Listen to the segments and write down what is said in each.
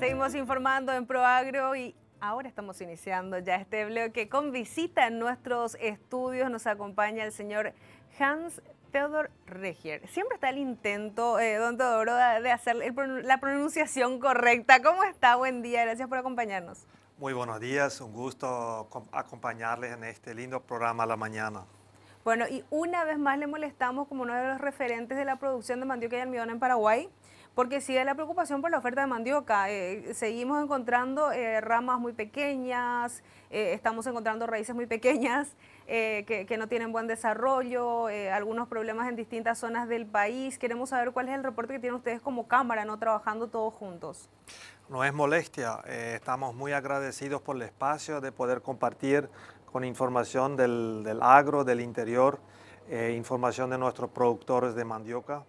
Seguimos informando en ProAgro y ahora estamos iniciando ya este bloque con visita en nuestros estudios. Nos acompaña el señor Hans Theodor Regier. Siempre está el intento, eh, don Teodoro, de hacer la pronunciación correcta. ¿Cómo está? Buen día, gracias por acompañarnos. Muy buenos días, un gusto acompañarles en este lindo programa la mañana. Bueno, y una vez más le molestamos como uno de los referentes de la producción de mandioca y almidón en Paraguay porque sigue la preocupación por la oferta de mandioca. Eh, seguimos encontrando eh, ramas muy pequeñas, eh, estamos encontrando raíces muy pequeñas que, no tienen buen desarrollo, algunos problemas en distintas zonas del país. Queremos saber cuál es el reporte que tienen ustedes como Cámara, no trabajando todos juntos. No es molestia, estamos muy agradecidos por el espacio de poder compartir con información del agro, del interior, información de nuestros productores de mandioca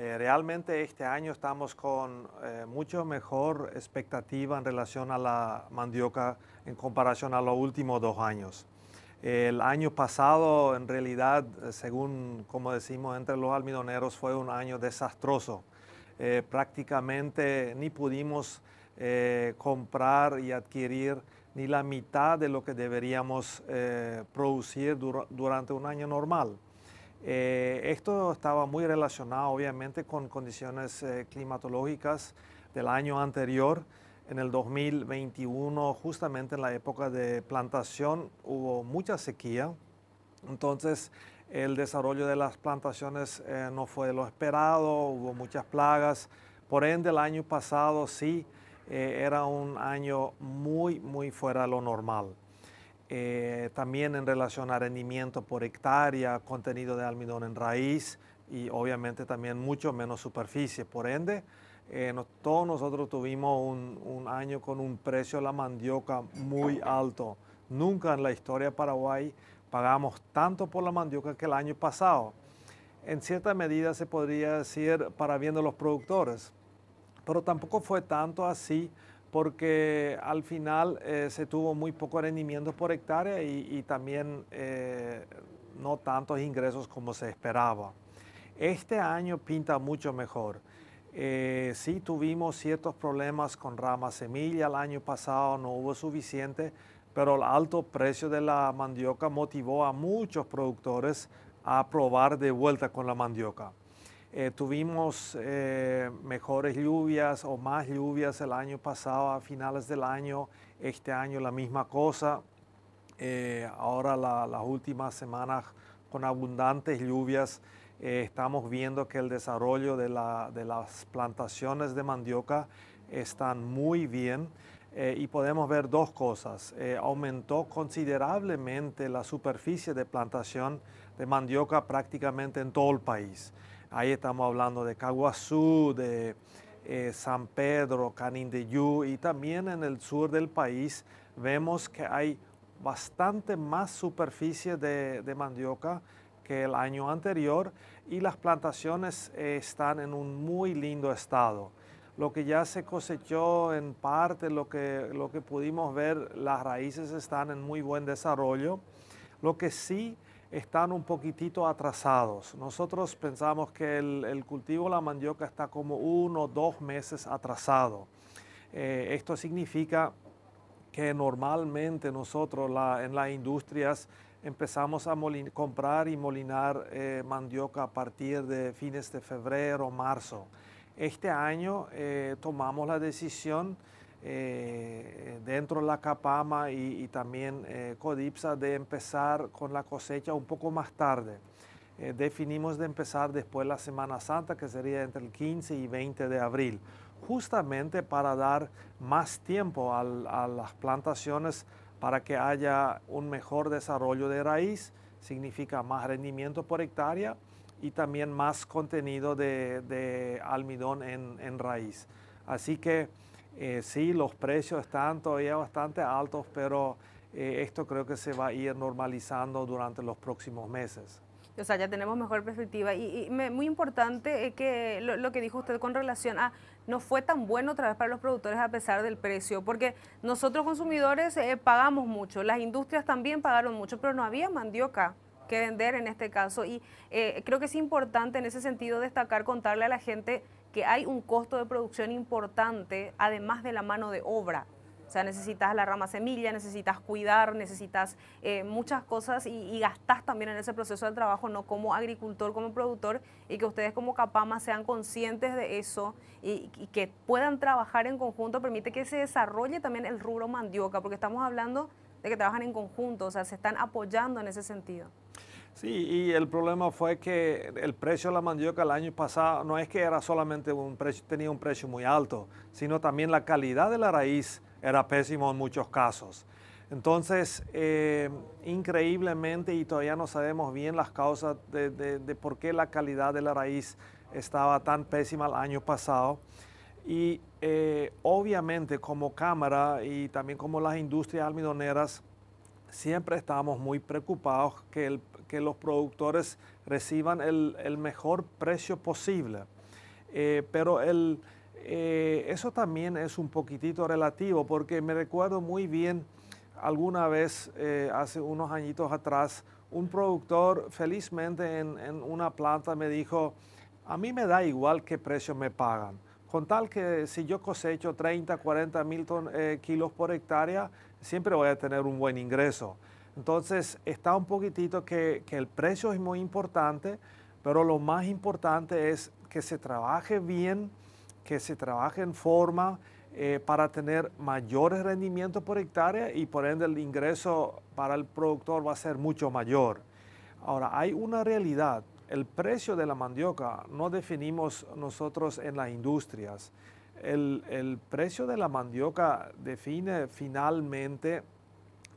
eh, realmente este año estamos con eh, mucho mejor expectativa en relación a la mandioca en comparación a los últimos dos años. El año pasado, en realidad, eh, según como decimos entre los almidoneros, fue un año desastroso. prácticamente ni pudimos comprar y adquirir ni la mitad de lo que deberíamos producir durante un año normal. Eh, esto estaba muy relacionado obviamente con condiciones eh, climatológicas del año anterior. En el 2021, justamente en la época de plantación, hubo mucha sequía. Entonces, el desarrollo de las plantaciones eh, no fue lo esperado, hubo muchas plagas. Por ende, el año pasado sí era un año muy, muy fuera de lo normal. Eh, también en relación a rendimiento por hectárea, contenido de almidón en raíz y obviamente también mucho menos superficie. Por ende, eh, todos nosotros tuvimos un, un, año con un precio de la mandioca muy alto. Nunca en la historia de Paraguay pagamos tanto por la mandioca que el año pasado. En cierta medida se podría decir para bien de los productores, pero tampoco fue tanto así porque al final eh, se tuvo muy poco rendimiento por hectárea y, también eh, no tantos ingresos como se esperaba. Este año pinta mucho mejor. Eh, sí tuvimos ciertos problemas con rama semilla, el año pasado no hubo suficiente, pero el alto precio de la mandioca motivó a muchos productores a probar de vuelta con la mandioca. Eh, tuvimos eh, mejores lluvias o más lluvias el año pasado, a finales del año, este año la misma cosa. Eh, ahora las últimas semanas con abundantes lluvias estamos viendo que el desarrollo de, las plantaciones de mandioca están muy bien. y podemos ver dos cosas. aumentó considerablemente la superficie de plantación de mandioca prácticamente en todo el país. Ahí estamos hablando de Caguazú, de eh, San Pedro, Canindeyú y también en el sur del país vemos que hay bastante más superficie de, mandioca que el año anterior y las plantaciones eh, están en un muy lindo estado. Lo que ya se cosechó en parte, lo que, lo que pudimos ver, las raíces están en muy buen desarrollo. Lo que sí están un poquitito atrasados. Nosotros pensamos que el, cultivo de la mandioca está como uno o dos meses atrasado. Eh, esto significa que normalmente nosotros en las industrias empezamos a comprar y molinar eh, mandioca a partir de fines de febrero, o marzo. Este año eh, tomamos la decisión eh, dentro de la Capama y, también eh, Codipsa de empezar con la cosecha un poco más tarde. Eh, definimos de empezar después de la Semana Santa, que sería entre el 15 y 20 de abril, justamente para dar más tiempo a las plantaciones para que haya un mejor desarrollo de raíz, significa más rendimiento por hectárea y también más contenido de, almidón en, en, raíz. Así que eh, sí, los precios están todavía bastante altos, pero eh, esto creo que se va a ir normalizando durante los próximos meses. O sea, ya tenemos mejor perspectiva. Y, muy importante es eh, que lo, que dijo usted con relación a no fue tan bueno otra vez para los productores a pesar del precio, porque nosotros consumidores pagamos mucho, las industrias también pagaron mucho, pero no había mandioca que vender en este caso. Y creo que es importante en ese sentido destacar, contarle a la gente que hay un costo de producción importante, además de la mano de obra. O sea, necesitas la rama semilla, necesitas cuidar, necesitas eh, muchas cosas y, gastas también en ese proceso de trabajo, no como agricultor, como productor, y que ustedes como Capama sean conscientes de eso y que puedan trabajar en conjunto, permite que se desarrolle también el rubro mandioca, porque estamos hablando de que trabajan en conjunto, o sea, se están apoyando en ese sentido. Sí, y el problema fue que el precio de la mandioca el año pasado no es que era solamente un precio, tenía un precio muy alto, sino también la calidad de la raíz era pésimo en muchos casos. Entonces, eh, increíblemente, y todavía no sabemos bien las causas de, por qué la calidad de la raíz estaba tan pésima el año pasado. Y eh, obviamente como Cámara y también como las industrias almidoneras, siempre estábamos muy preocupados que el, que los productores reciban el, mejor precio posible. Eh, pero eh, eso también es un poquitito relativo, porque me recuerdo muy bien alguna vez, eh, hace unos añitos atrás, un productor felizmente en, una planta me dijo, a mí me da igual qué precio me pagan. Con tal que si yo cosecho 30, 40 mil kilos por hectárea, siempre voy a tener un buen ingreso. Entonces, está un poquitito que, el precio es muy importante, pero lo más importante es que se trabaje bien, que se trabaje en forma eh, para tener mayores rendimientos por hectárea y por ende el ingreso para el productor va a ser mucho mayor. Ahora, hay una realidad. El precio de la mandioca no definimos nosotros en las industrias. el precio de la mandioca define finalmente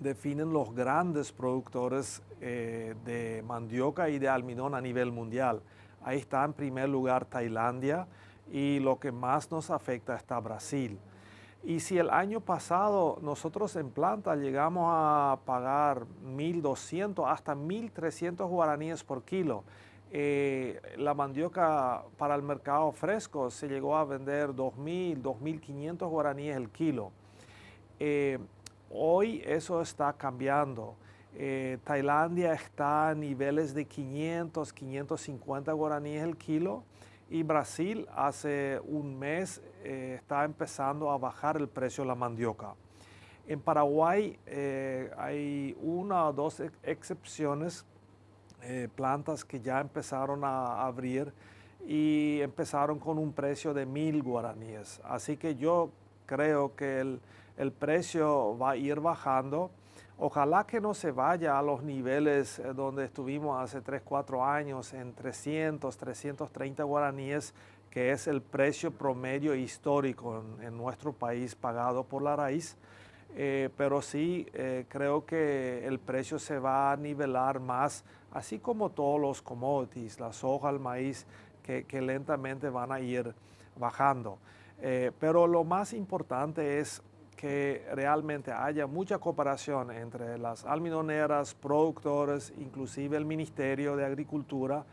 definen los grandes productores eh, de mandioca y de almidón a nivel mundial. Ahí está en primer lugar Tailandia y lo que más nos afecta está Brasil. Y si el año pasado nosotros en planta llegamos a pagar 1.200 hasta 1.300 guaraníes por kilo, eh, la mandioca para el mercado fresco se llegó a vender 2.000, 2.500 guaraníes el kilo. Eh, Hoy eso está cambiando. Eh, Tailandia está a niveles de 500, 550 guaraníes el kilo y Brasil hace un mes eh, está empezando a bajar el precio de la mandioca. En Paraguay eh, hay una o dos excepciones, plantas que ya empezaron a abrir y empezaron con un precio de mil guaraníes. Así que yo creo que el, el precio va a ir bajando. Ojalá que no se vaya a los niveles eh, donde estuvimos hace 3, 4 años en 300, 330 guaraníes, que es el precio promedio histórico en, nuestro país pagado por la raíz. Eh, pero sí eh, creo que el precio se va a nivelar más, así como todos los commodities, la soja, el maíz, que, lentamente van a ir bajando. pero lo más importante es que realmente haya mucha cooperación entre las almidoneras, productores, inclusive el Ministerio de Agricultura,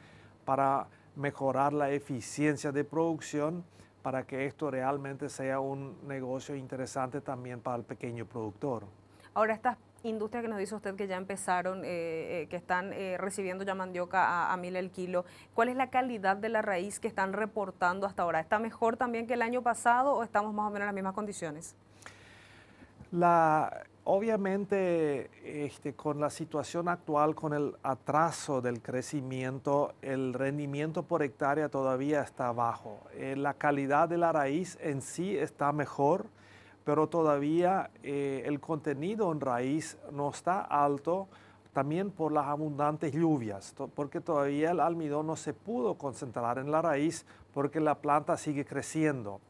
para mejorar la eficiencia de producción, para que esto realmente sea un negocio interesante también para el pequeño productor. Ahora estas industrias que nos dice usted que ya empezaron, eh, eh, que están eh, recibiendo ya mandioca a, a, mil el kilo, ¿cuál es la calidad de la raíz que están reportando hasta ahora? ¿Está mejor también que el año pasado o estamos más o menos en las mismas condiciones? obviamente, este, con la situación actual, con el atraso del crecimiento, el rendimiento por hectárea todavía está bajo. Eh, la calidad de la raíz en sí está mejor, pero todavía eh, el contenido en raíz no está alto también por las abundantes lluvias, porque todavía el almidón no se pudo concentrar en la raíz porque la planta sigue creciendo.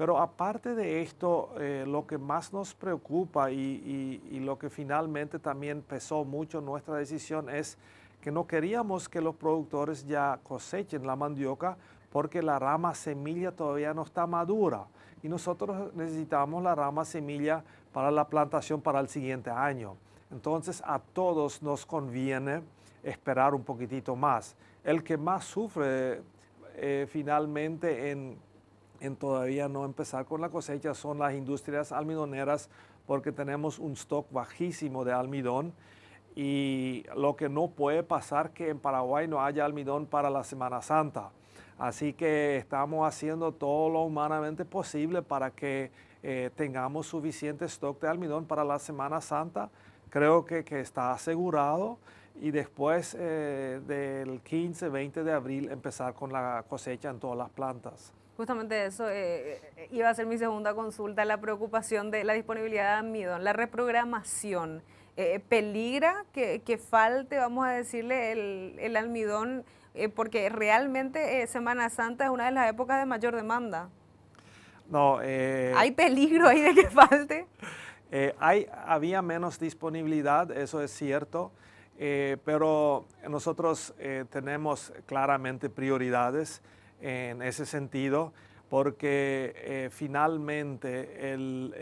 Pero aparte de esto, eh, lo que más nos preocupa y, lo que finalmente también pesó mucho nuestra decisión es que no queríamos que los productores ya cosechen la mandioca porque la rama semilla todavía no está madura y nosotros necesitamos la rama semilla para la plantación para el siguiente año. Entonces a todos nos conviene esperar un poquitito más. El que más sufre eh, finalmente en en todavía no empezar con la cosecha son las industrias almidoneras porque tenemos un stock bajísimo de almidón y lo que no puede pasar que en Paraguay no haya almidón para la Semana Santa. Así que estamos haciendo todo lo humanamente posible para que eh, tengamos suficiente stock de almidón para la Semana Santa. Creo que, está asegurado y después eh, del 15-20 de abril empezar con la cosecha en todas las plantas. Justamente eso eh, eh, iba a ser mi segunda consulta, la preocupación de la disponibilidad de almidón, la reprogramación. Eh, ¿Peligra que, que, falte, vamos a decirle, el, almidón? porque realmente Semana Santa es una de las épocas de mayor demanda. No. ¿Hay peligro ahí de que falte? hay, había menos disponibilidad, eso es cierto. pero nosotros tenemos claramente prioridades en ese sentido, porque eh, finalmente el,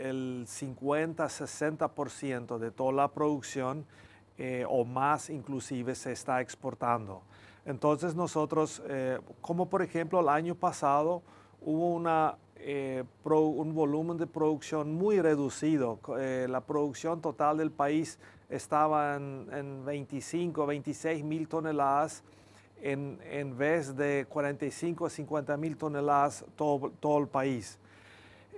50-60% de toda la producción eh, o más inclusive se está exportando. Entonces nosotros, eh, como por ejemplo el año pasado, hubo una, un volumen de producción muy reducido. la producción total del país estaba en, en 25, 26 mil toneladas en, vez de 45 a 50 mil toneladas todo, todo el país.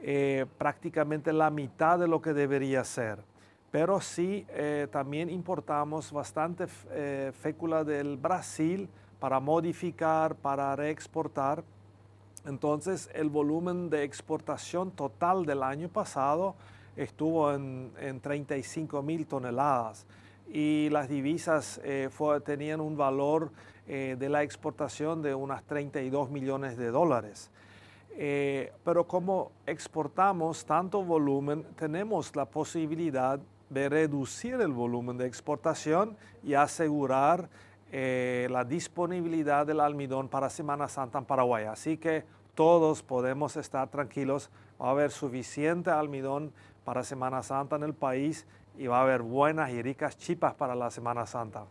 Eh, prácticamente la mitad de lo que debería ser. Pero sí, eh, también importamos bastante eh, fécula del Brasil para modificar, para reexportar. Entonces, el volumen de exportación total del año pasado estuvo en 35 mil toneladas y las divisas eh, tenían un valor eh, de la exportación de unas 32 millones de dólares. Eh, pero como exportamos tanto volumen, tenemos la posibilidad de reducir el volumen de exportación y asegurar la disponibilidad del almidón para Semana Santa en Paraguay. Así que todos podemos estar tranquilos, va a haber suficiente almidón para Semana Santa en el país y va a haber buenas y ricas chipas para la Semana Santa.